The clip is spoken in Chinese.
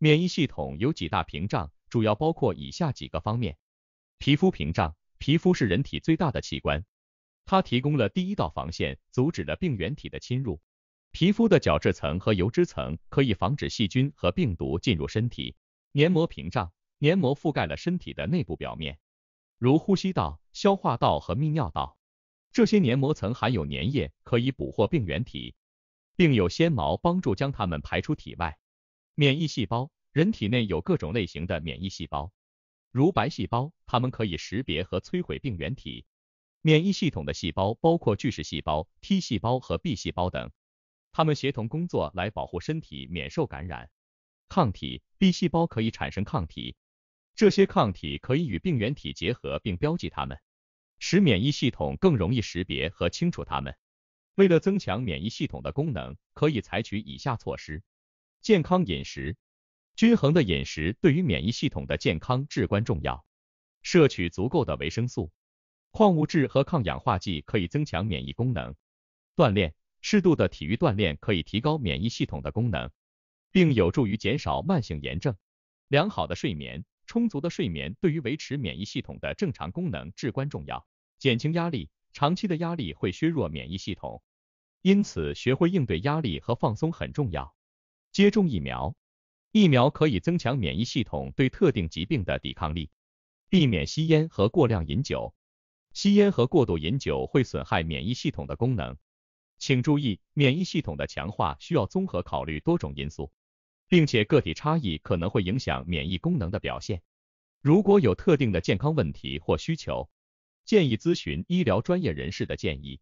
免疫系统有几大屏障，主要包括以下几个方面：皮肤屏障，皮肤是人体最大的器官，它提供了第一道防线，阻止了病原体的侵入。皮肤的角质层和油脂层可以防止细菌和病毒进入身体。黏膜屏障，黏膜覆盖了身体的内部表面，如呼吸道、消化道和泌尿道。这些黏膜层含有粘液，可以捕获病原体，并有纤毛帮助将它们排出体外。免疫细胞，人体内有各种类型的免疫细胞，如白细胞，它们可以识别和摧毁病原体。免疫系统的细胞包括巨噬细胞、T 细胞和 B 细胞等，它们协同工作来保护身体免受感染。抗体，B 细胞可以产生抗体，这些抗体可以与病原体结合并标记它们，使免疫系统更容易识别和清除它们。为了增强免疫系统的功能，可以采取以下措施。健康饮食，均衡的饮食对于免疫系统的健康至关重要。摄取足够的维生素、矿物质和抗氧化剂可以增强免疫功能。锻炼，适度的体育锻炼可以提高免疫系统的功能，并有助于减少慢性炎症。良好的睡眠，充足的睡眠对于维持免疫系统的正常功能至关重要。减轻压力，长期的压力会削弱免疫系统，因此学会应对压力和放松很重要。接种疫苗，疫苗可以增强免疫系统对特定疾病的抵抗力。避免吸烟和过量饮酒，吸烟和过度饮酒会损害免疫系统的功能。请注意，免疫系统的强化需要综合考虑多种因素，并且个体差异可能会影响免疫功能的表现。如果有特定的健康问题或需求，建议咨询医疗专业人士的建议。